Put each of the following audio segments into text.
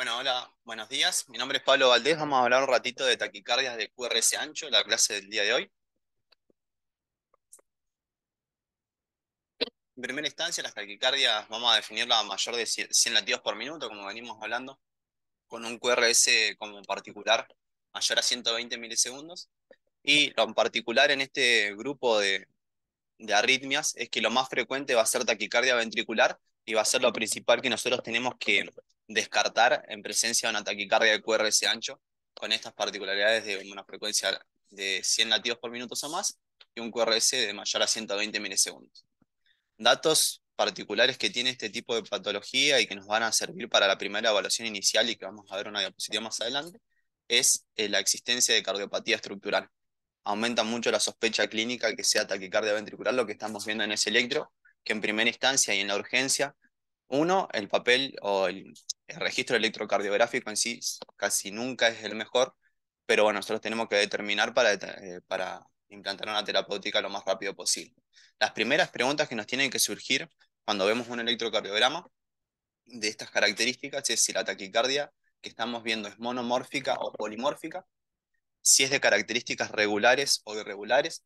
Bueno, hola, buenos días. Mi nombre es Pablo Valdés. Vamos a hablar un ratito de taquicardias de QRS ancho, la clase del día de hoy. En primera instancia, las taquicardias vamos a definirla mayor de 100 latidos por minuto, como venimos hablando, con un QRS como particular mayor a 120 milisegundos. Y lo en particular en este grupo de, de arritmias es que lo más frecuente va a ser taquicardia ventricular y va a ser lo principal que nosotros tenemos que descartar en presencia de una taquicardia de QRS ancho, con estas particularidades de una frecuencia de 100 latidos por minuto o más y un QRS de mayor a 120 milisegundos. Datos particulares que tiene este tipo de patología y que nos van a servir para la primera evaluación inicial y que vamos a ver una diapositiva más adelante, es eh, la existencia de cardiopatía estructural. Aumenta mucho la sospecha clínica que sea taquicardia ventricular, lo que estamos viendo en ese electro, que en primera instancia y en la urgencia, uno, el papel o el, el registro electrocardiográfico en sí casi nunca es el mejor, pero bueno, nosotros tenemos que determinar para, eh, para implantar una terapéutica lo más rápido posible. Las primeras preguntas que nos tienen que surgir cuando vemos un electrocardiograma de estas características es si la taquicardia que estamos viendo es monomórfica o polimórfica, si es de características regulares o irregulares,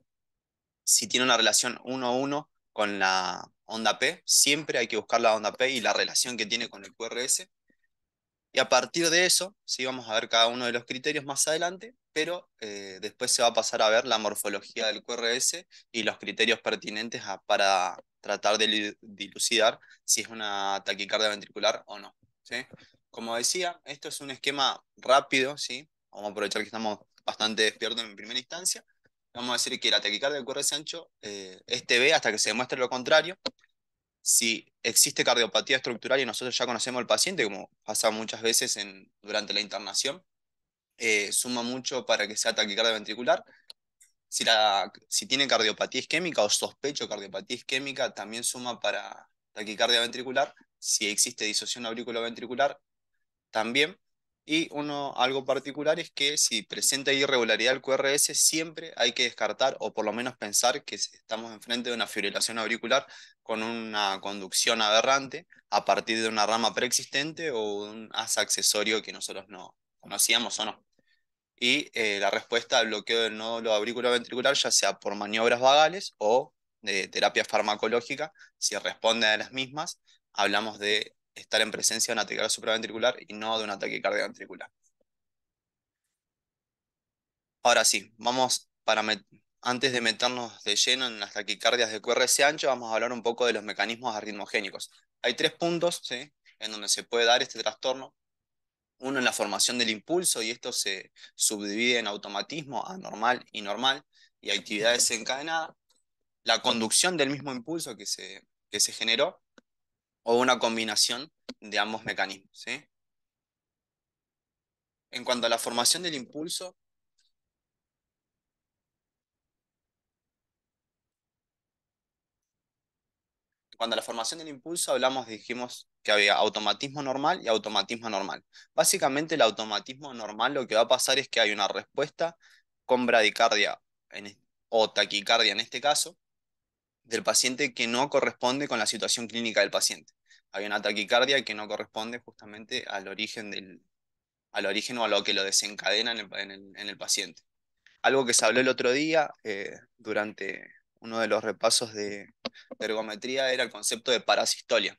si tiene una relación uno a uno con la onda P, siempre hay que buscar la onda P y la relación que tiene con el QRS, y a partir de eso, sí vamos a ver cada uno de los criterios más adelante, pero eh, después se va a pasar a ver la morfología del QRS y los criterios pertinentes para tratar de dilucidar si es una taquicardia ventricular o no. Como decía, esto es un esquema rápido, ¿sí? vamos a aprovechar que estamos bastante despiertos en primera instancia. Vamos a decir que la taquicardia del QRS ancho eh, es TB hasta que se demuestre lo contrario si existe cardiopatía estructural y nosotros ya conocemos al paciente, como pasa muchas veces en, durante la internación, eh, suma mucho para que sea taquicardia ventricular. Si, la, si tiene cardiopatía isquémica o sospecho cardiopatía isquémica, también suma para taquicardia ventricular. Si existe disociación auriculoventricular, también. Y uno, algo particular es que si presenta irregularidad el QRS, siempre hay que descartar o por lo menos pensar que estamos enfrente de una fibrilación auricular con una conducción aberrante a partir de una rama preexistente o un asa accesorio que nosotros no conocíamos o no. Y eh, la respuesta al bloqueo del nódulo auriculoventricular, ya sea por maniobras vagales o de eh, terapia farmacológica, si responde a las mismas, hablamos de estar en presencia de una taquicardia supraventricular y no de una taquicardia ventricular. Ahora sí, vamos para antes de meternos de lleno en las taquicardias de QRS ancho, vamos a hablar un poco de los mecanismos arritmogénicos. Hay tres puntos en donde se puede dar este trastorno. Uno en la formación del impulso, y esto se subdivide en automatismo, anormal y normal, y actividad desencadenada. La conducción del mismo impulso que se, que se generó, o una combinación de ambos mecanismos. En cuanto a la formación del impulso, cuando la formación del impulso hablamos, dijimos que había automatismo normal y automatismo normal. Básicamente el automatismo normal lo que va a pasar es que hay una respuesta con bradicardia en, o taquicardia en este caso, del paciente que no corresponde con la situación clínica del paciente. Hay una taquicardia que no corresponde justamente al origen, del, al origen o a lo que lo desencadena en el, paciente. Algo que se habló el otro día eh, durante uno de los repasos de, ergometría era el concepto de parasistolia.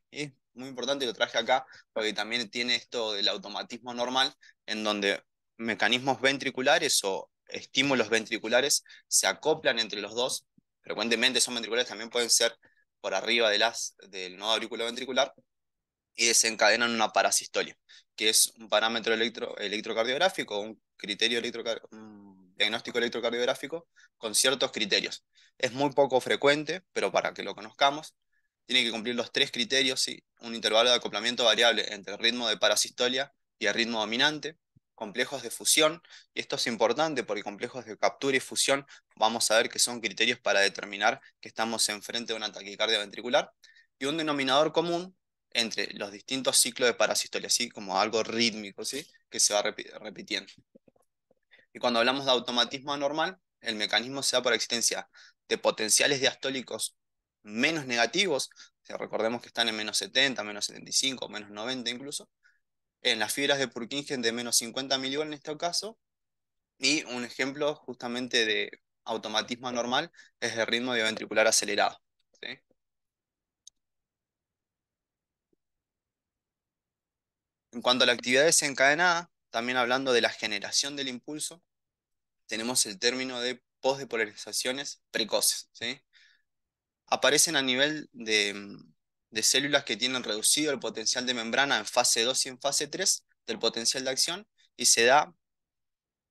muy importante, lo traje acá, porque también tiene esto del automatismo normal, en donde mecanismos ventriculares o estímulos ventriculares se acoplan entre los dos Frecuentemente son ventriculares, también pueden ser por arriba de las, del nodo ventricular y desencadenan una parasistolia, que es un parámetro electro, electrocardiográfico, un criterio diagnóstico electrocardiográfico con ciertos criterios. Es muy poco frecuente, pero para que lo conozcamos, tiene que cumplir los tres criterios, un intervalo de acoplamiento variable entre el ritmo de parasistolia y el ritmo dominante, complejos de fusión, y esto es importante porque complejos de captura y fusión vamos a ver que son criterios para determinar que estamos enfrente de una taquicardia ventricular, y un denominador común entre los distintos ciclos de parasistolia, así como algo rítmico, ¿sí? que se va repitiendo. Y cuando hablamos de automatismo anormal, el mecanismo se da por existencia de potenciales diastólicos menos negativos, recordemos que están en menos 70, menos 75, menos 90 incluso, en las fibras de Purkinje de menos 50 millones en este caso. Y un ejemplo justamente de automatismo normal es el ritmo ventricular acelerado. En cuanto a la actividad desencadenada, también hablando de la generación del impulso, tenemos el término de posdepolarizaciones precoces. Aparecen a nivel de mm, de células que tienen reducido el potencial de membrana en fase 2 y en fase 3 del potencial de acción y se da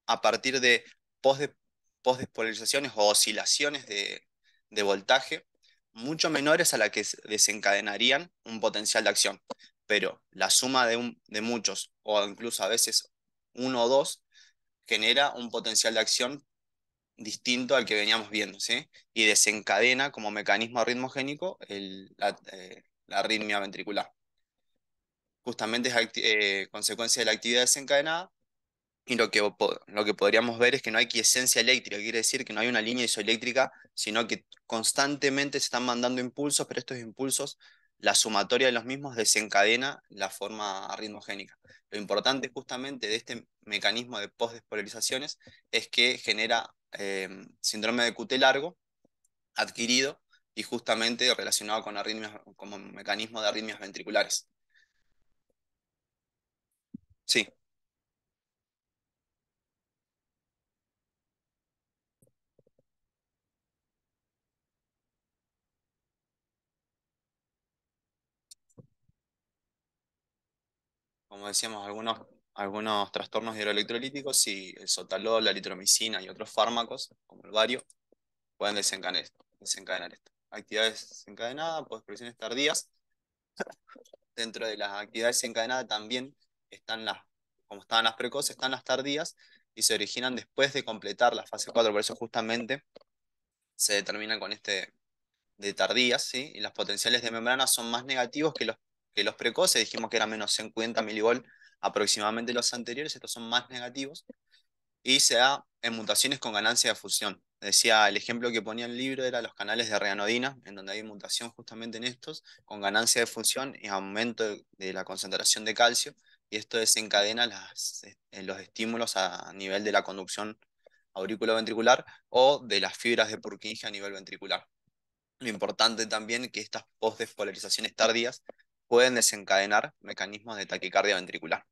a partir de post-despolarizaciones o oscilaciones de, voltaje mucho menores a la que desencadenarían un potencial de acción. Pero la suma de, muchos, o incluso a veces uno o dos, genera un potencial de acción distinto al que veníamos viendo, ¿sí? Y desencadena como mecanismo ritmogénico el, eh, la arritmia ventricular. Justamente es eh, consecuencia de la actividad desencadenada y lo que, lo que podríamos ver es que no hay quiesencia eléctrica, quiere decir que no hay una línea isoeléctrica, sino que constantemente se están mandando impulsos, pero estos impulsos, la sumatoria de los mismos desencadena la forma arritmogénica. Lo importante justamente de este mecanismo de postdespolarizaciones es que genera eh, síndrome de QT largo adquirido y justamente relacionado con arritmias, como mecanismo de arritmias ventriculares. Sí. Como decíamos, algunos, algunos trastornos hidroelectrolíticos, sí, el sotalol, la litromicina y otros fármacos, como el vario, pueden desencadenar, desencadenar esto actividades desencadenadas, por pues, expresiones tardías. Dentro de las actividades desencadenadas también están las, como estaban las precoces, están las tardías y se originan después de completar la fase 4, por eso justamente se determina con este de tardías, ¿sí? y las potenciales de membrana son más negativos que los, que los precoces, dijimos que eran menos 50 milivolts aproximadamente los anteriores, estos son más negativos, y se da en mutaciones con ganancia de fusión. Decía, el ejemplo que ponía el libro era los canales de reanodina, en donde hay mutación justamente en estos, con ganancia de función y aumento de la concentración de calcio, y esto desencadena eh, los estímulos a nivel de la conducción ventricular o de las fibras de Purkinje a nivel ventricular. Lo importante también que estas postdespolarizaciones tardías pueden desencadenar mecanismos de taquicardia ventricular.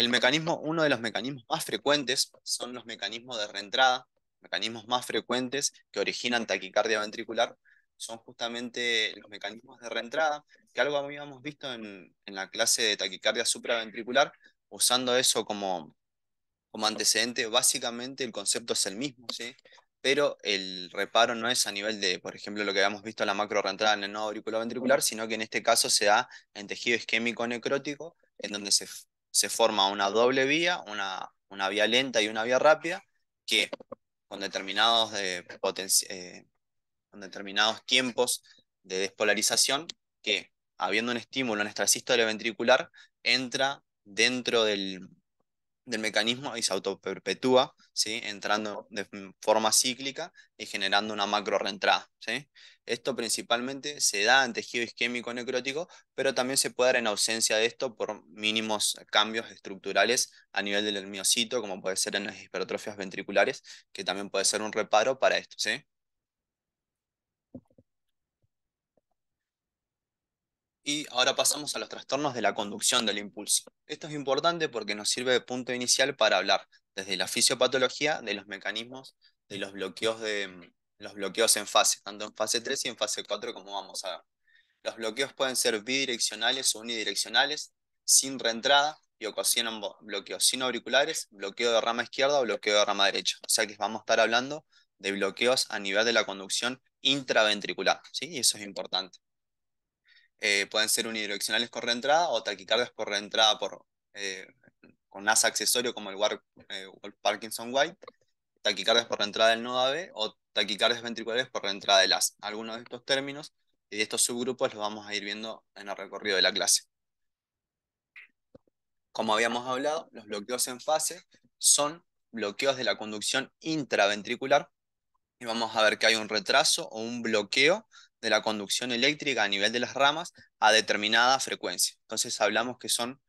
El mecanismo, uno de los mecanismos más frecuentes son los mecanismos de reentrada. Mecanismos más frecuentes que originan taquicardia ventricular son justamente los mecanismos de reentrada, que algo habíamos visto en, la clase de taquicardia supraventricular, usando eso como, como antecedente, básicamente el concepto es el mismo, ¿sí? pero el reparo no es a nivel de, por ejemplo, lo que habíamos visto en la macro reentrada en el nodo auriculoventricular, sino que en este caso se da en tejido isquémico necrótico, en donde se se forma una doble vía, una, vía lenta y una vía rápida, que con determinados, de eh, eh, con determinados tiempos de despolarización, que habiendo un estímulo en el ventricular, entra dentro del, del mecanismo y se autoperpetúa, ¿sí? entrando de forma cíclica y generando una macro reentrada. ¿sí? Esto principalmente se da en tejido isquémico necrótico, pero también se puede dar en ausencia de esto por mínimos cambios estructurales a nivel del miocito, como puede ser en las hipertrofias ventriculares, que también puede ser un reparo para esto. ¿sí? Y ahora pasamos a los trastornos de la conducción del impulso. Esto es importante porque nos sirve de punto inicial para hablar desde la fisiopatología de los mecanismos de los bloqueos de mm, los bloqueos en fase, tanto en fase 3 y en fase 4 como vamos a ver. Los bloqueos pueden ser bidireccionales o unidireccionales, sin reentrada y ocasionan bloqueos sin auriculares, bloqueo de rama izquierda o bloqueo de rama derecha. O sea que vamos a estar hablando de bloqueos a nivel de la conducción intraventricular, ¿sí? Y eso es importante. Eh, pueden ser unidireccionales con reentrada o taquicardias por reentrada por, eh, con ASA accesorio como eh, el Parkinson White, taquicardias por reentrada del nodo AB o taquicardias ventriculares por reentrada del AS. Algunos de estos términos y de estos subgrupos los vamos a ir viendo en el recorrido de la clase. Como habíamos hablado, los bloqueos en fase son bloqueos de la conducción intraventricular y vamos a ver que hay un retraso o un bloqueo de la conducción eléctrica a nivel de las ramas a determinada frecuencia. Entonces hablamos que son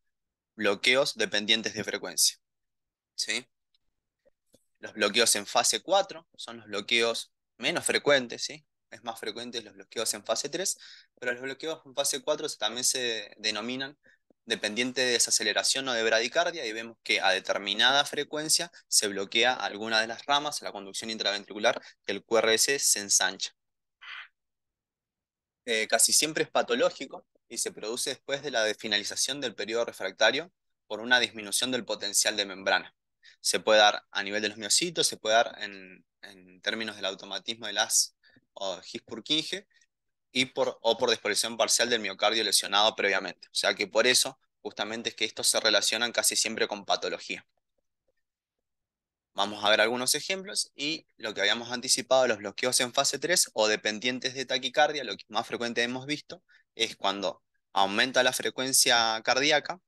bloqueos dependientes de frecuencia. ¿Sí? Los bloqueos en fase 4 son los bloqueos menos frecuentes, ¿sí? es más frecuente los bloqueos en fase 3, pero los bloqueos en fase 4 también se denominan dependientes de desaceleración o de bradicardia y vemos que a determinada frecuencia se bloquea alguna de las ramas, la conducción intraventricular, que el QRS se ensancha. Eh, casi siempre es patológico y se produce después de la finalización del periodo refractario por una disminución del potencial de membrana. Se puede dar a nivel de los miocitos, se puede dar en, términos del automatismo de las o purkinje y por, o por despolarización parcial del miocardio lesionado previamente. O sea que por eso justamente es que estos se relacionan casi siempre con patología. Vamos a ver algunos ejemplos y lo que habíamos anticipado, los bloqueos en fase 3 o dependientes de taquicardia, lo que más frecuente hemos visto es cuando aumenta la frecuencia cardíaca,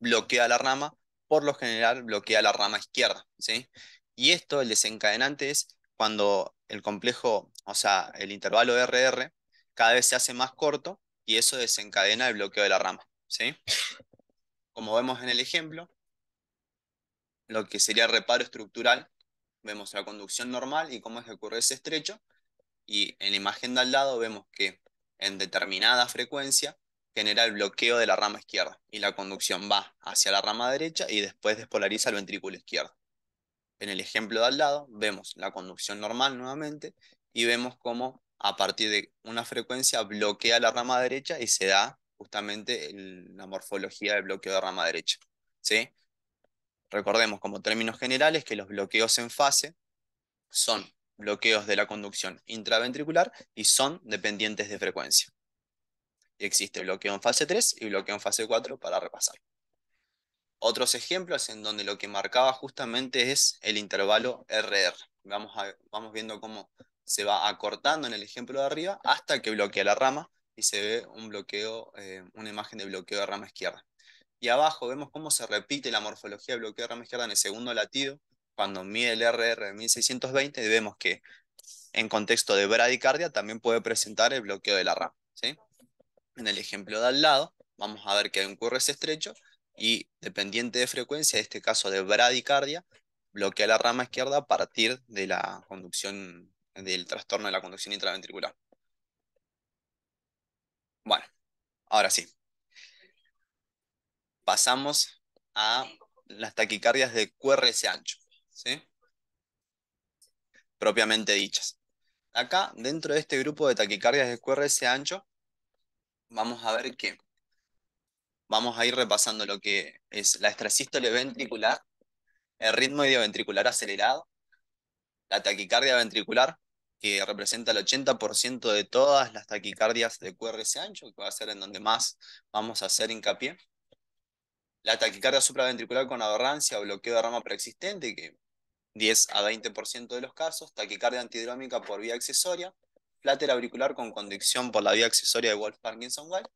bloquea la rama, por lo general bloquea la rama izquierda. ¿sí? Y esto, el desencadenante es cuando el complejo, o sea, el intervalo RR cada vez se hace más corto y eso desencadena el bloqueo de la rama. ¿sí? Como vemos en el ejemplo, lo que sería reparo estructural. Vemos la conducción normal y cómo es que ocurre ese estrecho. Y en la imagen de al lado vemos que en determinada frecuencia genera el bloqueo de la rama izquierda y la conducción va hacia la rama derecha y después despolariza el ventrículo izquierdo. En el ejemplo de al lado vemos la conducción normal nuevamente y vemos cómo a partir de una frecuencia bloquea la rama derecha y se da justamente la morfología del bloqueo de rama derecha. ¿sí? Recordemos como términos generales que los bloqueos en fase son bloqueos de la conducción intraventricular y son dependientes de frecuencia. Existe bloqueo en fase 3 y bloqueo en fase 4 para repasar. Otros ejemplos en donde lo que marcaba justamente es el intervalo RR. Vamos, vamos viendo cómo se va acortando en el ejemplo de arriba hasta que bloquea la rama y se ve un bloqueo, eh, una imagen de bloqueo de rama izquierda y abajo vemos cómo se repite la morfología de bloqueo de rama izquierda en el segundo latido, cuando mide el RR de 1620, y vemos que en contexto de bradicardia también puede presentar el bloqueo de la rama. ¿sí? En el ejemplo de al lado, vamos a ver que ocurre ese estrecho y dependiente de frecuencia, en este caso de bradicardia, bloquea la rama izquierda a partir de la conducción, del trastorno de la conducción intraventricular. Bueno, ahora sí, pasamos a las taquicardias de QRS ancho, propiamente dichas. Acá, dentro de este grupo de taquicardias de QRS ancho, vamos a ver qué. vamos a ir repasando lo que es la extrasístole ventricular, el ritmo idioventricular acelerado, la taquicardia ventricular, que representa el 80% de todas las taquicardias de QRS ancho, que va a ser en donde más vamos a hacer hincapié la taquicardia supraventricular con aberrancia o bloqueo de rama preexistente, que 10 a 20% de los casos, taquicardia antidrómica por vía accesoria, fláter auricular con conducción por la vía accesoria de Wolf-Parkinson-White,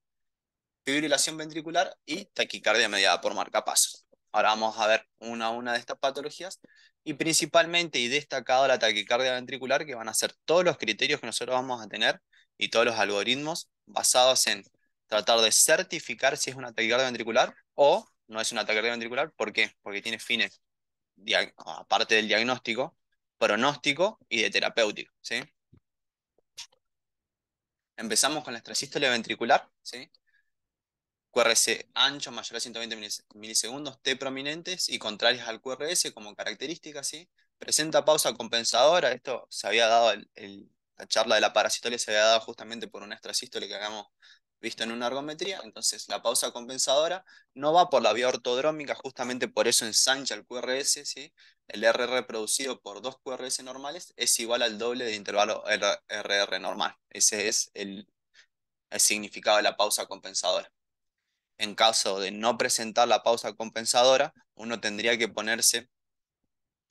fibrilación ventricular y taquicardia mediada por marcapasos. Ahora vamos a ver una a una de estas patologías y principalmente y destacado la taquicardia ventricular, que van a ser todos los criterios que nosotros vamos a tener y todos los algoritmos basados en tratar de certificar si es una taquicardia ventricular o no es una ataque ventricular. ¿Por qué? Porque tiene fines, aparte del diagnóstico, pronóstico y de terapéutico. ¿sí? Empezamos con la extrasístole ventricular. ¿sí? QRS ancho mayor a 120 milisegundos, T prominentes y contrarias al QRS como características. ¿sí? Presenta pausa compensadora. Esto se había dado, la charla de la parasitolia se había dado justamente por una extrasístole que hagamos visto en una ergometría, entonces la pausa compensadora no va por la vía ortodrómica, justamente por eso ensancha el QRS, el RR producido por dos QRS normales es igual al doble del intervalo RR normal. Ese es el, significado de la pausa compensadora. En caso de no presentar la pausa compensadora, uno tendría que ponerse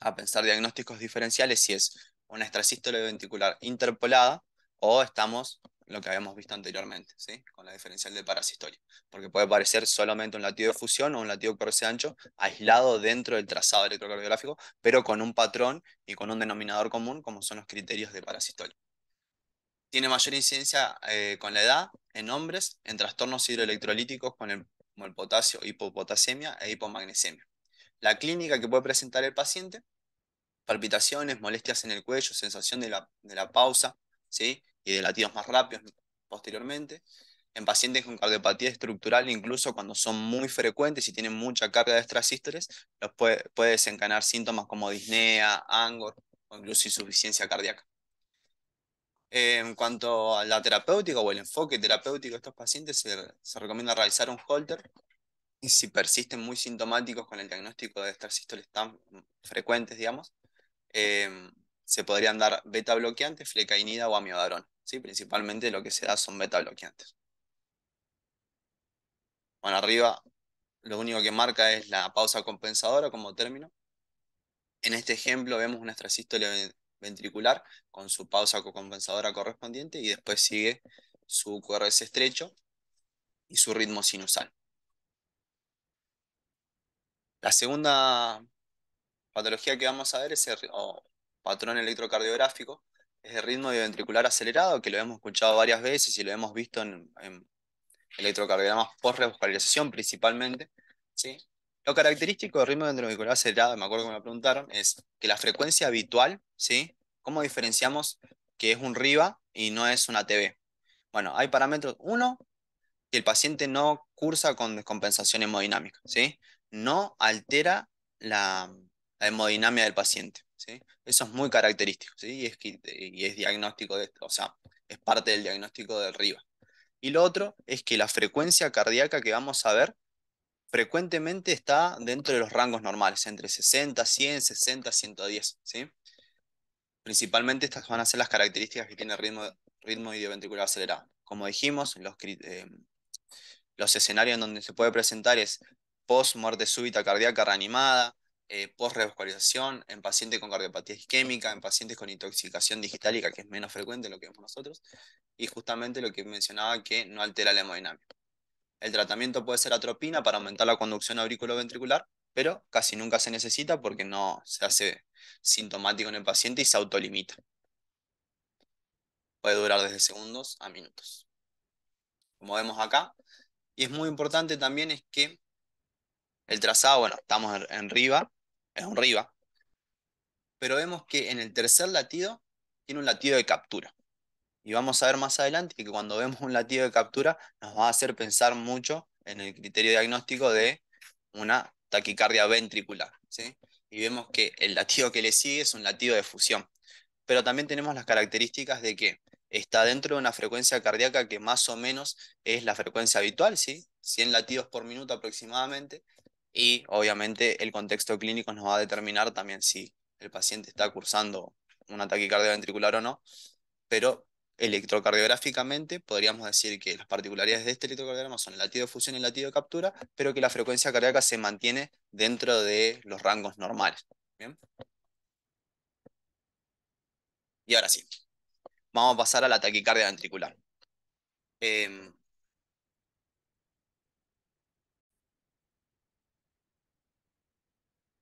a pensar diagnósticos diferenciales si es una extrasístole ventricular interpolada o estamos lo que habíamos visto anteriormente, ¿sí? con la diferencial de parasistoria. porque puede parecer solamente un latido de fusión o un latido de corse ancho aislado dentro del trazado electrocardiográfico, pero con un patrón y con un denominador común, como son los criterios de parasistolia. Tiene mayor incidencia eh, con la edad en hombres, en trastornos hidroelectrolíticos con como el potasio, hipopotasemia e hipomagnesemia. La clínica que puede presentar el paciente, palpitaciones, molestias en el cuello, sensación de la, de la pausa, ¿sí? y de latidos más rápidos posteriormente. En pacientes con cardiopatía estructural, incluso cuando son muy frecuentes y tienen mucha carga de extrasístoles, los puede, puede desencadenar síntomas como disnea, angor o incluso insuficiencia cardíaca. En cuanto a la terapéutica o el enfoque terapéutico de estos pacientes, se, se recomienda realizar un holter y si persisten muy sintomáticos con el diagnóstico de extrasístoles tan frecuentes, digamos, em, se podrían dar beta bloqueantes, flecainida o amiodarona. ¿sí? Principalmente lo que se da son beta bloqueantes. Bueno, arriba lo único que marca es la pausa compensadora como término. En este ejemplo vemos una extrasístole ventricular con su pausa compensadora correspondiente y después sigue su QRS estrecho y su ritmo sinusal. La segunda patología que vamos a ver es, el patrón electrocardiográfico, es el ritmo ventricular acelerado, que lo hemos escuchado varias veces y lo hemos visto en, en electrocardiogramas post-revascularización principalmente. ¿sí? Lo característico del ritmo ventricular acelerado, me acuerdo que me lo preguntaron, es que la frecuencia habitual, ¿sí? ¿cómo diferenciamos que es un RIVA y no es una TV? Bueno, hay parámetros. Uno, que el paciente no cursa con descompensación hemodinámica, ¿sí? No altera la, la del paciente. Eso es muy característico, Y es, diagnóstico de esto, o sea, es parte del diagnóstico del RIVA. Y lo otro es que la frecuencia cardíaca que vamos a ver frecuentemente está dentro de los rangos normales, entre 60, 100, 60, 110, Principalmente estas van a ser las características que tiene ritmo, ritmo idioventricular acelerado. Como dijimos, los, eh, los escenarios en donde se puede presentar es post muerte súbita cardíaca reanimada, eh, post-revascularización en pacientes con cardiopatía isquémica, en pacientes con intoxicación digitalica, que es menos frecuente lo que vemos nosotros, y justamente lo que mencionaba que no altera la hemodinámica. El tratamiento puede ser atropina para aumentar la conducción auriculoventricular, pero casi nunca se necesita porque no se hace sintomático en el paciente y se autolimita. Puede durar desde segundos a minutos. Como vemos acá, y es muy importante también es que el trazado, bueno, estamos en, en Riva, es un Riva, pero vemos que en el tercer latido tiene un latido de captura. Y vamos a ver más adelante que cuando vemos un latido de captura nos va a hacer pensar mucho en el criterio diagnóstico de una taquicardia ventricular. Y vemos que el latido que le sigue es un latido de fusión. Pero también tenemos las características de que está dentro de una frecuencia cardíaca que más o menos es la frecuencia habitual, ¿sí? 100 latidos por minuto aproximadamente, y obviamente el contexto clínico nos va a determinar también si el paciente está cursando un ataque ventricular o no, pero electrocardiográficamente podríamos decir que las particularidades de este electrocardiograma son el latido de fusión y el latido de captura, pero que la frecuencia cardíaca se mantiene dentro de los rangos normales. Y ahora sí, vamos a pasar a la taquicardia ventricular. Em,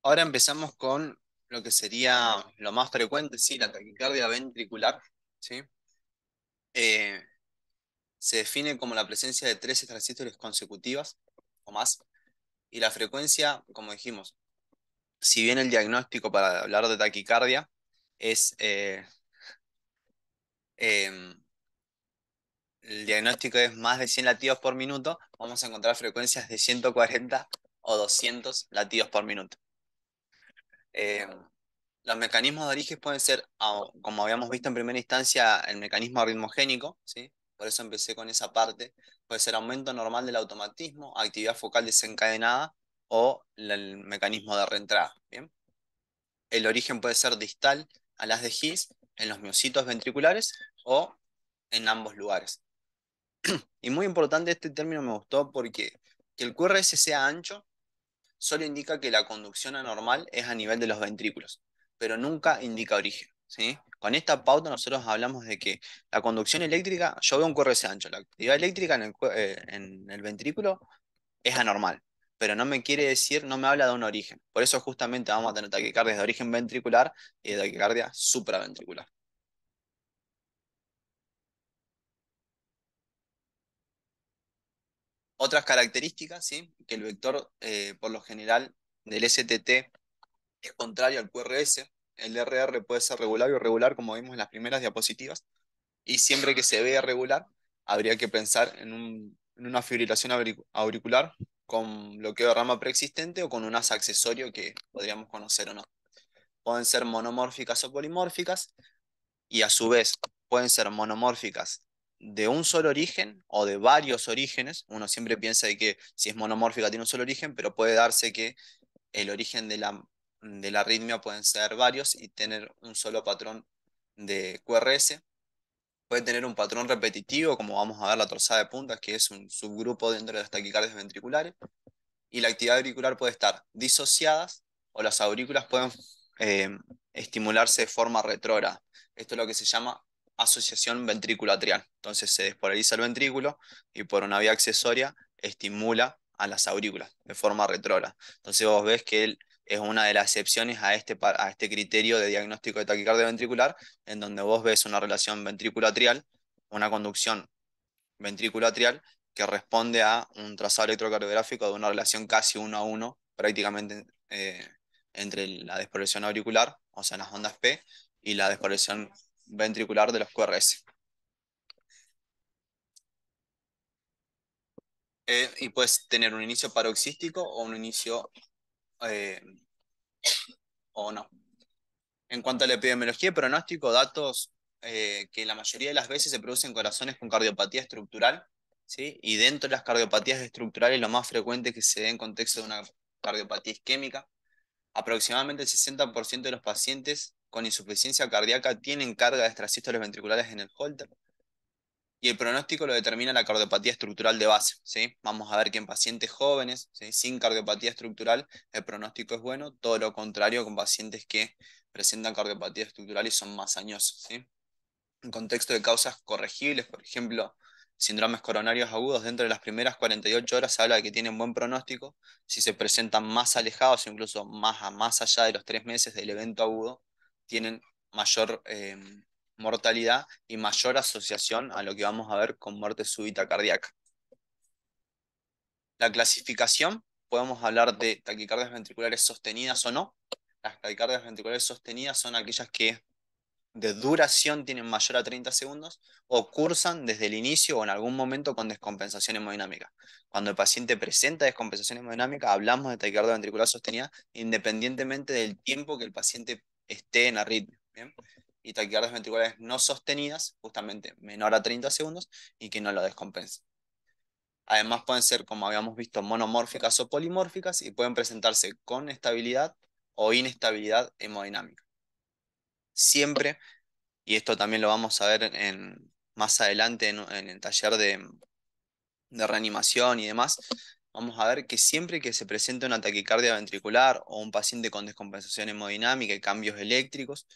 Ahora empezamos con lo que sería lo más frecuente, sí, la taquicardia ventricular, eh, se define como la presencia de tres extrasístoles consecutivas o más, y la frecuencia, como dijimos, si bien el diagnóstico para hablar de taquicardia es eh, em, el diagnóstico es más de 100 latidos por minuto, vamos a encontrar frecuencias de 140 o 200 latidos por minuto. Eh, los mecanismos de origen pueden ser, como habíamos visto en primera instancia, el mecanismo ritmogénico, ¿sí? por eso empecé con esa parte, puede ser aumento normal del automatismo, actividad focal desencadenada o el mecanismo de reentrada. ¿bien? El origen puede ser distal a las de gis en los miocitos ventriculares o en ambos lugares. y muy importante este término me gustó porque que el QRS sea ancho solo indica que la conducción anormal es a nivel de los ventrículos, pero nunca indica origen. ¿sí? Con esta pauta nosotros hablamos de que la conducción eléctrica, yo veo un QRS ancho, la actividad eléctrica eh, en el, ventrículo es anormal, pero no me quiere decir, no me habla de un origen. Por eso justamente vamos a tener taquicardias de origen ventricular y de taquicardia supraventricular. Otras características, ¿sí? que el vector, eh, por lo general, del STT es contrario al QRS. El RR puede ser regular o irregular, como vimos en las primeras diapositivas. Y siempre que se vea regular, habría que pensar en, una fibrilación auricular con bloqueo de rama preexistente o con un asa accesorio que podríamos conocer o no. Pueden ser monomórficas o polimórficas y a su vez pueden ser monomórficas de un solo origen o de varios orígenes. Uno siempre piensa que si es monomórfica tiene un solo origen, pero puede darse que el origen de la, de la arritmia pueden ser varios y tener un solo patrón de QRS. Puede tener un patrón repetitivo, como vamos a ver la torsada de puntas, que es un subgrupo dentro de las taquicardias ventriculares. Y la actividad auricular puede estar disociada o las aurículas pueden eh, estimularse de forma retrógrada. Esto es lo que se llama asociación ventrículo-atrial. Entonces se despolariza el ventrículo y por una vía accesoria estimula a las aurículas de forma retrógrada. Entonces vos ves que él es una de las excepciones a este, a este criterio de diagnóstico de taquicardia ventricular, en donde vos ves una relación ventrículo-atrial, una conducción ventrículo-atrial que responde a un trazado electrocardiográfico de una relación casi uno a uno, prácticamente eh, entre la despolarización auricular, o sea, las ondas P, y la despolarización ventricular de los QRS. Eh, y puedes tener un inicio paroxístico o un inicio eh, o no. En cuanto a la epidemiología pronóstico, datos eh, que la mayoría de las veces se producen corazones con cardiopatía estructural, ¿sí? y dentro de las cardiopatías estructurales lo más frecuente que se dé en contexto de una cardiopatía isquémica. Aproximadamente el 60% de los pacientes con insuficiencia cardíaca tienen carga de extrasístoles ventriculares en el Holter. Y el pronóstico lo determina la cardiopatía estructural de base. ¿sí? Vamos a ver que en pacientes jóvenes, sin cardiopatía estructural, el pronóstico es bueno, todo lo contrario con pacientes que presentan cardiopatía estructural y son más añosos. ¿sí? En contexto de causas corregibles, por ejemplo, síndromes coronarios agudos, dentro de las primeras 48 horas se habla de que tienen buen pronóstico. Si se presentan más alejados, incluso más, más allá de los tres meses del evento agudo, tienen mayor em, mortalidad y mayor asociación a lo que vamos a ver con muerte súbita cardíaca. La clasificación, podemos hablar de taquicardias ventriculares sostenidas o no. Las taquicardias ventriculares sostenidas son aquellas que de duración tienen mayor a 30 segundos o cursan desde el inicio o en algún momento con descompensación hemodinámica. Cuando el paciente presenta descompensación hemodinámica, hablamos de taquicardia ventricular sostenida independientemente del tiempo que el paciente estén en ritmo. Y taquicardias ventriculares no sostenidas, justamente menor a 30 segundos, y que no lo descompense. Además pueden ser, como habíamos visto, monomórficas o polimórficas y pueden presentarse con estabilidad o inestabilidad hemodinámica. Siempre, y esto también lo vamos a ver en, más adelante en, en el taller de, de reanimación y demás, vamos a ver que siempre que se presenta una taquicardia ventricular o un paciente con descompensación hemodinámica y cambios eléctricos,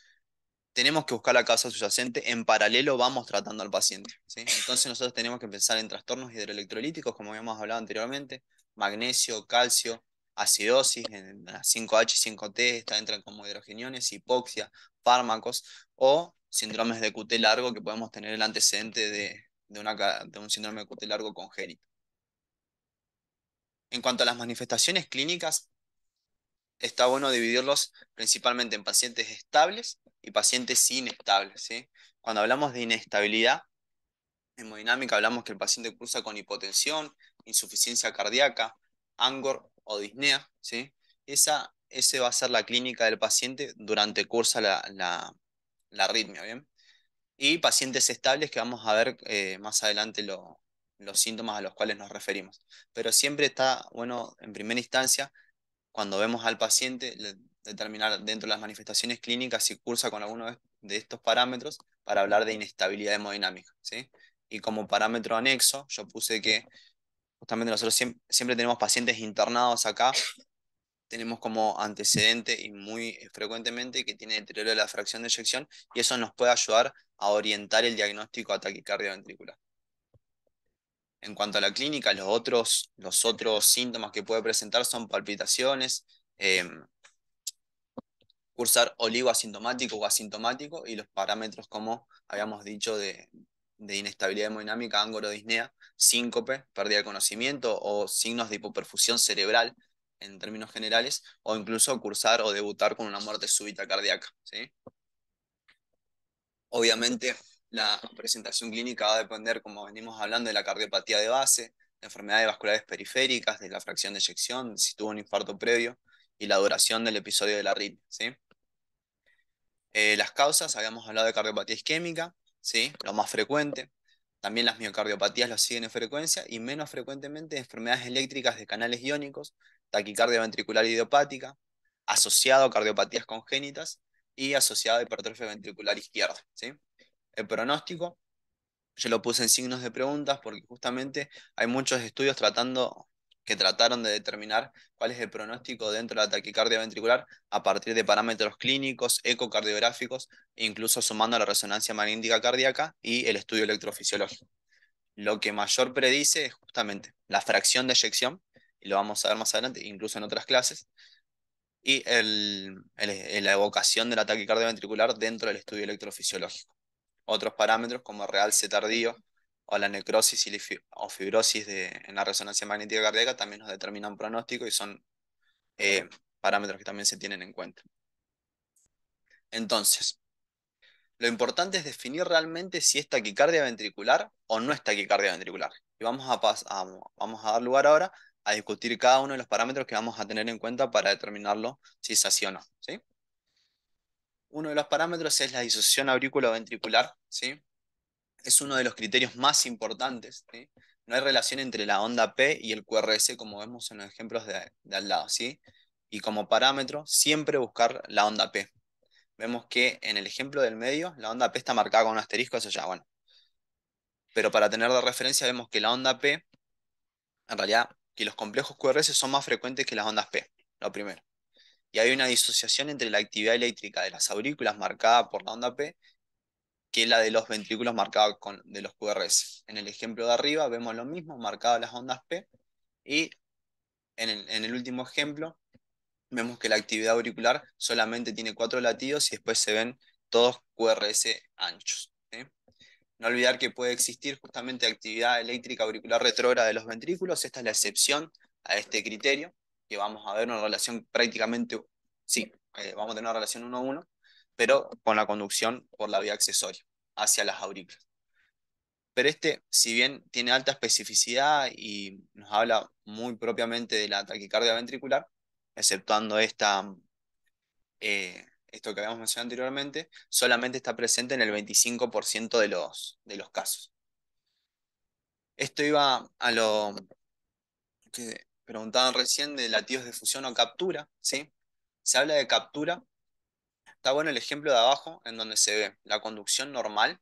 tenemos que buscar la causa subyacente, en paralelo vamos tratando al paciente. Entonces nosotros tenemos que pensar en trastornos hidroelectrolíticos, como habíamos hablado anteriormente, magnesio, calcio, acidosis, en 5H, 5T, esta entran como hidrogeniones, hipoxia, fármacos o síndromes de QT largo que podemos tener el antecedente de, una, de un síndrome de QT largo congénito. En cuanto a las manifestaciones clínicas, está bueno dividirlos principalmente en pacientes estables y pacientes inestables. Cuando hablamos de inestabilidad, hemodinámica hablamos que el paciente cursa con hipotensión, insuficiencia cardíaca, angor o disnea. Esa, ese va a ser la clínica del paciente durante cursa la, la, la arritmia. ¿bien? Y pacientes estables que vamos a ver eh, más adelante lo, los síntomas a los cuales nos referimos. Pero siempre está, bueno, en primera instancia, cuando vemos al paciente, determinar dentro de las manifestaciones clínicas si cursa con alguno de estos parámetros para hablar de inestabilidad hemodinámica. ¿sí? Y como parámetro anexo, yo puse que justamente nosotros siempre, tenemos pacientes internados acá, tenemos como antecedente y muy frecuentemente que tiene deterioro de la fracción de eyección y eso nos puede ayudar a orientar el diagnóstico a taquicardia ventricular. En cuanto a la clínica, los otros, los otros síntomas que puede presentar son palpitaciones, em, cursar oligoasintomático asintomático o asintomático y los parámetros como habíamos dicho de, inestabilidad hemodinámica, disnea, síncope, pérdida de conocimiento o signos de hipoperfusión cerebral en términos generales o incluso cursar o debutar con una muerte súbita cardíaca. ¿sí? Obviamente la presentación clínica va a depender, como venimos hablando, de la cardiopatía de base, de enfermedades vasculares periféricas, de la fracción de eyección, si tuvo un infarto previo y la duración del episodio de la RIT. ¿sí? Eh, las causas, habíamos hablado de cardiopatía isquémica, ¿sí? lo más frecuente. También las miocardiopatías lo siguen en frecuencia y menos frecuentemente enfermedades eléctricas de canales iónicos, taquicardia ventricular idiopática, asociado a cardiopatías congénitas y asociado a hipertrofia ventricular izquierda. ¿sí? el pronóstico. Yo lo puse en signos de preguntas porque justamente hay muchos estudios tratando que trataron de determinar cuál es el pronóstico dentro de la taquicardia ventricular a partir de parámetros clínicos, ecocardiográficos, incluso sumando la resonancia magnética cardíaca y el estudio electrofisiológico. Lo que mayor predice es justamente la fracción de eyección, y lo vamos a ver más adelante, incluso en otras clases, y la evocación del ataque cardioventricular dentro del estudio electrofisiológico. Otros parámetros como realce tardío o la necrosis o fibrosis de, en la resonancia magnética cardíaca también nos determinan pronóstico y son eh, parámetros que también se tienen en cuenta. Entonces, lo importante es definir realmente si es taquicardia ventricular o no es taquicardia ventricular. Y vamos a, vamos a dar lugar ahora a discutir cada uno de los parámetros que vamos a tener en cuenta para determinarlo si es así o no. ¿sí? uno de los parámetros es la disociación aurículo-ventricular, ¿sí? Es uno de los criterios más importantes, No hay relación entre la onda P y el QRS, como vemos en los ejemplos de, al lado, ¿sí? Y como parámetro, siempre buscar la onda P. Vemos que en el ejemplo del medio, la onda P está marcada con un asterisco, eso ya, bueno. Pero para tener de referencia, vemos que la onda P, en realidad, que los complejos QRS son más frecuentes que las ondas P, lo primero y hay una disociación entre la actividad eléctrica de las aurículas marcada por la onda P que la de los ventrículos marcada con, de los QRS. En el ejemplo de arriba vemos lo mismo, marcadas las ondas P, y en el, último ejemplo vemos que la actividad auricular solamente tiene cuatro latidos y después se ven todos QRS anchos. No olvidar que puede existir justamente actividad eléctrica auricular retrógrada de los ventrículos, esta es la excepción a este criterio, que vamos a ver una relación prácticamente, sí, eh, vamos a tener una relación uno a uno, pero con la conducción por la vía accesoria hacia las aurículas. Pero este, si bien tiene alta especificidad y nos habla muy propiamente de la taquicardia ventricular, exceptuando esta, eh, esto que habíamos mencionado anteriormente, solamente está presente en el 25% de los, de los casos. Esto iba a lo que preguntaban recién de latidos de fusión o captura, ¿sí? Se habla de captura. Está bueno el ejemplo de abajo, en donde se ve la conducción normal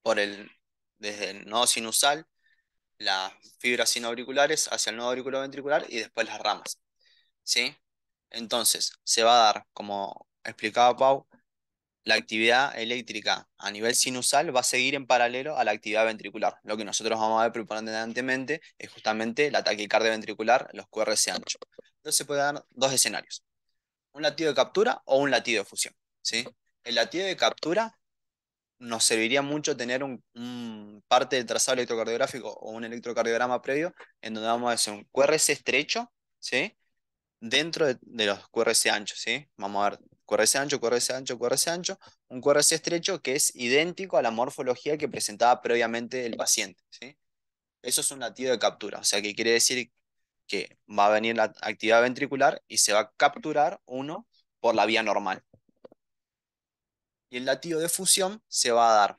por el, desde el nodo sinusal, las fibras sinauriculares hacia el nodo auriculoventricular y después las ramas. ¿Sí? Entonces, se va a dar, como explicaba Pau, la actividad eléctrica a nivel sinusal va a seguir en paralelo a la actividad ventricular. Lo que nosotros vamos a ver preponderantemente es justamente la taquicardia ventricular, los QRS ancho. Entonces se puede dar dos escenarios, un latido de captura o un latido de fusión. ¿sí? El latido de captura nos serviría mucho tener un, parte del trazado electrocardiográfico o un electrocardiograma previo en donde vamos a hacer un QRS estrecho ¿sí? dentro de, los QRS anchos. ¿sí? Vamos a ver ese ancho, ese ancho, ese ancho, un estrecho que es idéntico a la morfología que presentaba previamente el paciente. Eso es un latido de captura, o sea que quiere decir que va a venir la actividad ventricular y se va a capturar uno por la vía normal. Y el latido de fusión se va a dar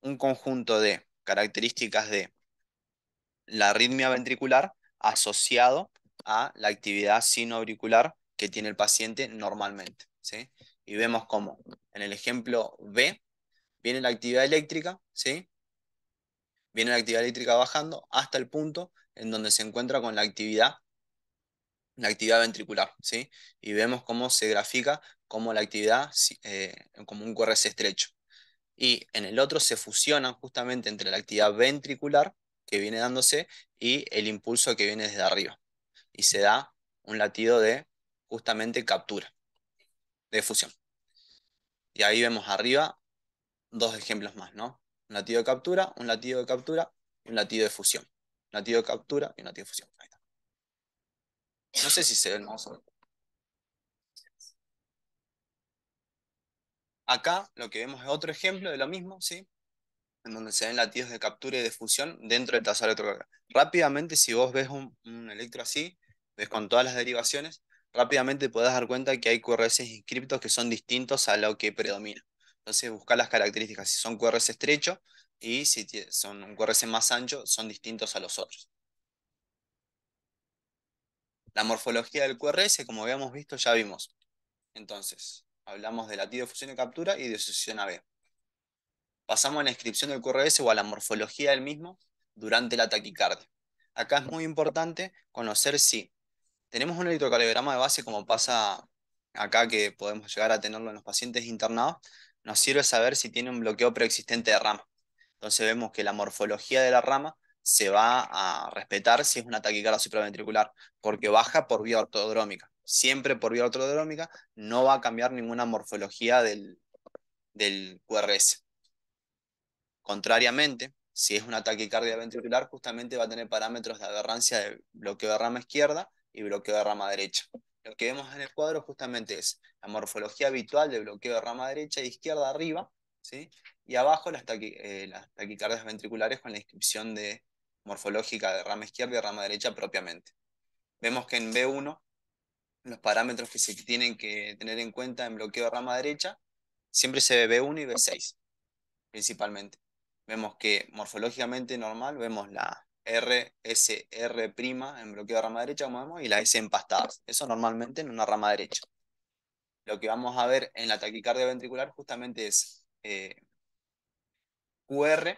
un conjunto de características de la arritmia ventricular asociado a la actividad auricular que tiene el paciente normalmente. ¿sí? Y vemos cómo en el ejemplo B viene la actividad eléctrica, ¿sí? viene la actividad eléctrica bajando hasta el punto en donde se encuentra con la actividad la actividad ventricular, ¿sí? Y vemos cómo se grafica como la actividad, eh, como un QRS estrecho. Y en el otro se fusionan justamente entre la actividad ventricular que viene dándose y el impulso que viene desde arriba. Y se da un latido de justamente captura de fusión. Y ahí vemos arriba dos ejemplos más, ¿no? Un latido de captura, un latido de captura y un latido de fusión. Un latido de captura y un latido de fusión. No sé si se ve Acá lo que vemos es otro ejemplo de lo mismo, ¿sí? En donde se ven latidos de captura y de fusión dentro del de otro. Rápidamente, si vos ves un electro así, ves con todas las derivaciones, rápidamente podés dar cuenta que hay QRS inscriptos que son distintos a lo que predomina. Entonces buscar las características, si son QRS estrecho y si son un QRS más ancho, son distintos a los otros. La morfología del QRS, como habíamos visto, ya vimos. Entonces, hablamos de latido, fusión y captura y de sucesión AB. Pasamos a la inscripción del QRS o a la morfología del mismo durante la taquicardia. Acá es muy importante conocer si tenemos un electrocardiograma de base como pasa acá que podemos llegar a tenerlo en los pacientes internados, nos sirve saber si tiene un bloqueo preexistente de rama. Entonces vemos que la morfología de la rama se va a respetar si es un ataque supraventricular, porque baja por vía ortodrómica. Siempre por vía ortodrómica no va a cambiar ninguna morfología del, QRS. Contrariamente, si es un ataque ventricular, justamente va a tener parámetros de aberrancia de bloqueo de rama izquierda y bloqueo de rama derecha. Lo que vemos en el cuadro justamente es la morfología habitual de bloqueo de rama derecha y izquierda arriba, ¿sí? y abajo eh, las, taquicardias ventriculares con la inscripción de morfológica de rama izquierda y rama derecha propiamente. Vemos que en B1 los parámetros que se tienen que tener en cuenta en bloqueo de rama derecha siempre se ve B1 y B6 principalmente. Vemos que morfológicamente normal, vemos la, RSR' en bloqueo de rama derecha, como vemos, y las S empastadas. Eso normalmente en una rama derecha. Lo que vamos a ver en la taquicardia ventricular justamente es eh, QR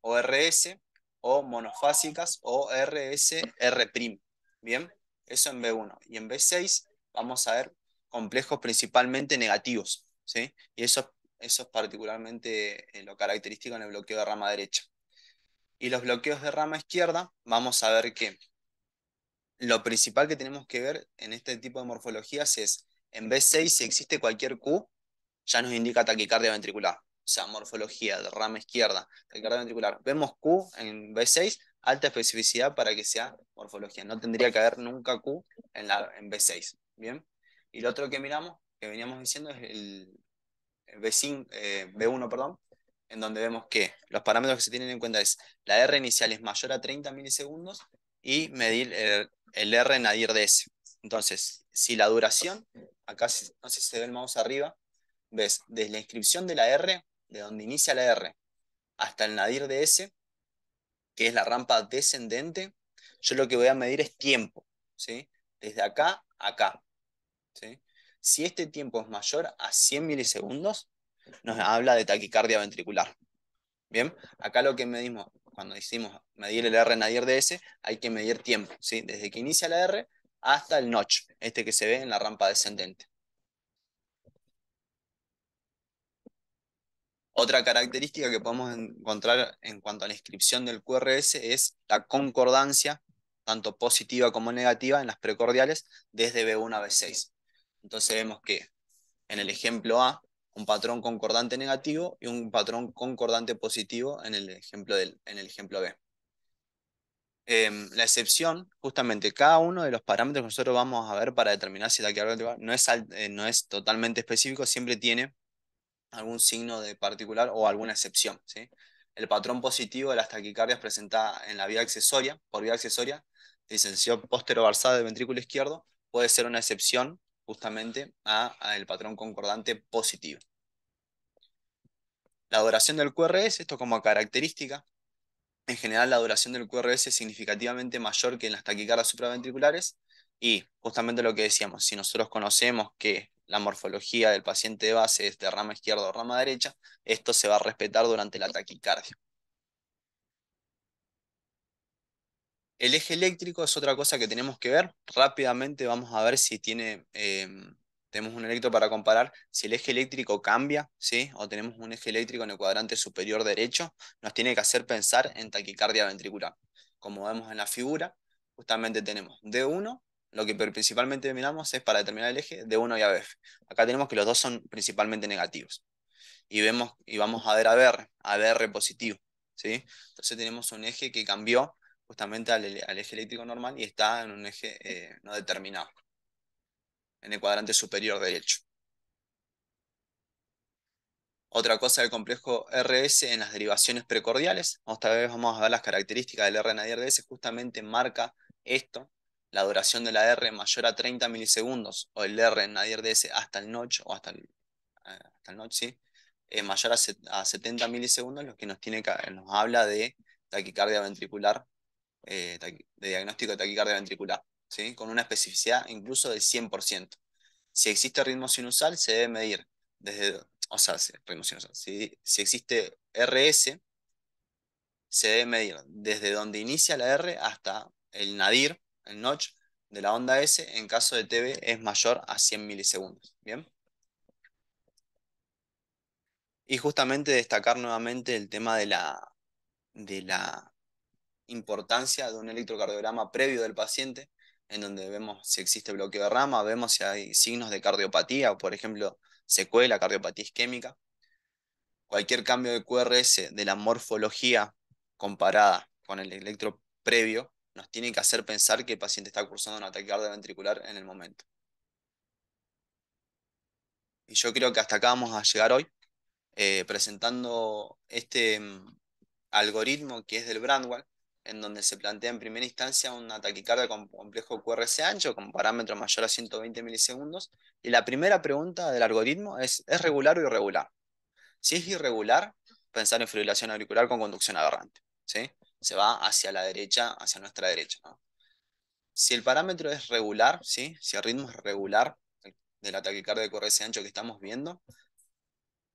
o RS o monofásicas o RSR'. R'. Bien, eso en B1. Y en B6 vamos a ver complejos principalmente negativos. ¿sí? Y eso, eso es particularmente eh, lo característico en el bloqueo de rama derecha y los bloqueos de rama izquierda, vamos a ver que lo principal que tenemos que ver en este tipo de morfologías es, en B6, si existe cualquier Q, ya nos indica taquicardia ventricular. O sea, morfología de rama izquierda, taquicardia ventricular. Vemos Q en B6, alta especificidad para que sea morfología. No tendría que haber nunca Q en, la, en B6. ¿Bien? Y lo otro que miramos, que veníamos diciendo, es el b eh, B1, perdón, en donde vemos que los parámetros que se tienen en cuenta es la R inicial es mayor a 30 milisegundos y medir el, R nadir de S. Entonces, si la duración, acá no sé si se ve el mouse arriba, ves, desde la inscripción de la R, de donde inicia la R, hasta el nadir de S, que es la rampa descendente, yo lo que voy a medir es tiempo, ¿sí? Desde acá a acá, ¿sí? Si este tiempo es mayor a 100 milisegundos, nos habla de taquicardia ventricular. Bien, acá lo que medimos cuando hicimos medir el R en de ese hay que medir tiempo, ¿sí? desde que inicia la R hasta el notch, este que se ve en la rampa descendente. Otra característica que podemos encontrar en cuanto a la inscripción del QRS es la concordancia, tanto positiva como negativa, en las precordiales desde B1 a B6. Entonces vemos que en el ejemplo A, un patrón concordante negativo y un patrón concordante positivo en el ejemplo, del, en el ejemplo B. Em, la excepción, justamente, cada uno de los parámetros que nosotros vamos a ver para determinar si la taquicardia no es, eh, no es totalmente específico, siempre tiene algún signo de particular o alguna excepción. ¿sí? El patrón positivo de las taquicardias presentada en la vía accesoria, por vía accesoria, disensión póstero barsal del ventrículo izquierdo, puede ser una excepción justamente al el patrón concordante positivo. La duración del QRS, esto como característica, en general la duración del QRS es significativamente mayor que en las taquicardias supraventriculares y justamente lo que decíamos, si nosotros conocemos que la morfología del paciente de base es de rama izquierda o rama derecha, esto se va a respetar durante la taquicardia. El eje eléctrico es otra cosa que tenemos que ver. Rápidamente vamos a ver si tiene, em, tenemos un electro para comparar, si el eje eléctrico cambia, ¿sí? o tenemos un eje eléctrico en el cuadrante superior derecho, nos tiene que hacer pensar en taquicardia ventricular. Como vemos en la figura, justamente tenemos D1, lo que principalmente miramos es para determinar el eje D1 y ABF. Acá tenemos que los dos son principalmente negativos. Y, vemos, y vamos a ver ABR, ABR positivo. ¿sí? Entonces tenemos un eje que cambió justamente al, eje eléctrico normal y está en un eje eh, no determinado, en el cuadrante superior derecho. Otra cosa del complejo RS en las derivaciones precordiales, otra vez vamos a ver las características del RNA y justamente marca esto, la duración de la R mayor a 30 milisegundos, o el R en hasta el notch, o hasta el, eh, hasta el notch, mayor a, 70 milisegundos, lo que nos, tiene que, nos habla de taquicardia ventricular eh, de diagnóstico de taquicardia ventricular, ¿sí? con una especificidad incluso del 100%. Si existe ritmo sinusal, se debe medir desde, o sea, ritmo sinusal, si, existe RS, se debe medir desde donde inicia la R hasta el nadir, el notch de la onda S, en caso de tv es mayor a 100 milisegundos. ¿Bien? Y justamente destacar nuevamente el tema de la, de la importancia de un electrocardiograma previo del paciente, en donde vemos si existe bloqueo de rama, vemos si hay signos de cardiopatía, por ejemplo, secuela, cardiopatía isquémica. Cualquier cambio de QRS de la morfología comparada con el electro previo nos tiene que hacer pensar que el paciente está cursando un ataque cardio-ventricular en el momento. Y yo creo que hasta acá vamos a llegar hoy, eh, presentando este mm, algoritmo que es del Brandwell en donde se plantea en primera instancia un taquicardia con complejo QRS ancho con parámetro mayor a 120 milisegundos. Y la primera pregunta del algoritmo es, ¿es regular o irregular? Si es irregular, pensar en fibrilación auricular con conducción aberrante. ¿sí? Se va hacia la derecha, hacia nuestra derecha. Si el parámetro es regular, ¿sí? si el ritmo es regular del ataque taquicardia de QRS ancho que estamos viendo,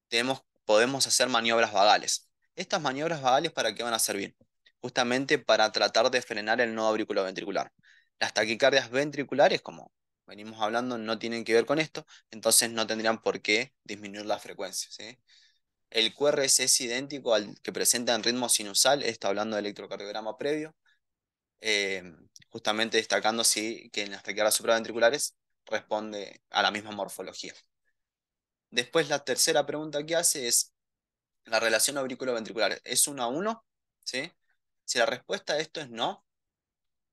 tenemos, podemos hacer maniobras vagales. Estas maniobras vagales, ¿para qué van a servir? justamente para tratar de frenar el nodo auriculoventricular. Las taquicardias ventriculares, como venimos hablando, no tienen que ver con esto, entonces no tendrían por qué disminuir la frecuencia. El QRS es idéntico al que presenta en ritmo sinusal, está hablando de electrocardiograma previo, eh, justamente destacando que en las taquicardias supraventriculares responde a la misma morfología. Después la tercera pregunta que hace es la relación auriculoventricular. ¿Es uno a uno ¿Sí? Si la respuesta a esto es no,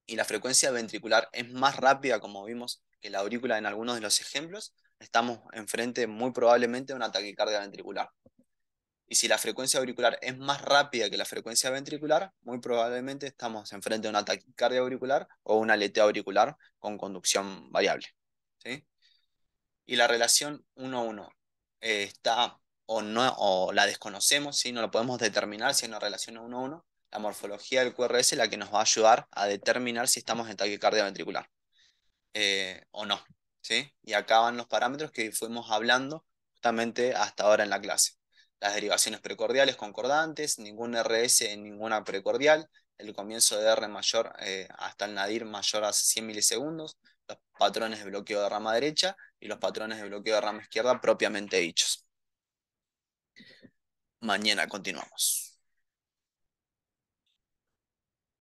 y la frecuencia ventricular es más rápida, como vimos, que la aurícula en algunos de los ejemplos, estamos enfrente muy probablemente un una taquicardia ventricular. Y si la frecuencia auricular es más rápida que la frecuencia ventricular, muy probablemente estamos enfrente de una taquicardia auricular o una aletea auricular con conducción variable. Y la relación 1-1 eh, está o, no, o la desconocemos, no lo podemos determinar si es una relación 1-1, la morfología del QRS la que nos va a ayudar a determinar si estamos en taquicardia ventricular eh, o no. ¿sí? Y acá van los parámetros que fuimos hablando justamente hasta ahora en la clase. Las derivaciones precordiales concordantes, ningún RS en ninguna precordial, el comienzo de R mayor eh, hasta el nadir mayor a 100 milisegundos, los patrones de bloqueo de rama derecha y los patrones de bloqueo de rama izquierda propiamente dichos. Mañana continuamos.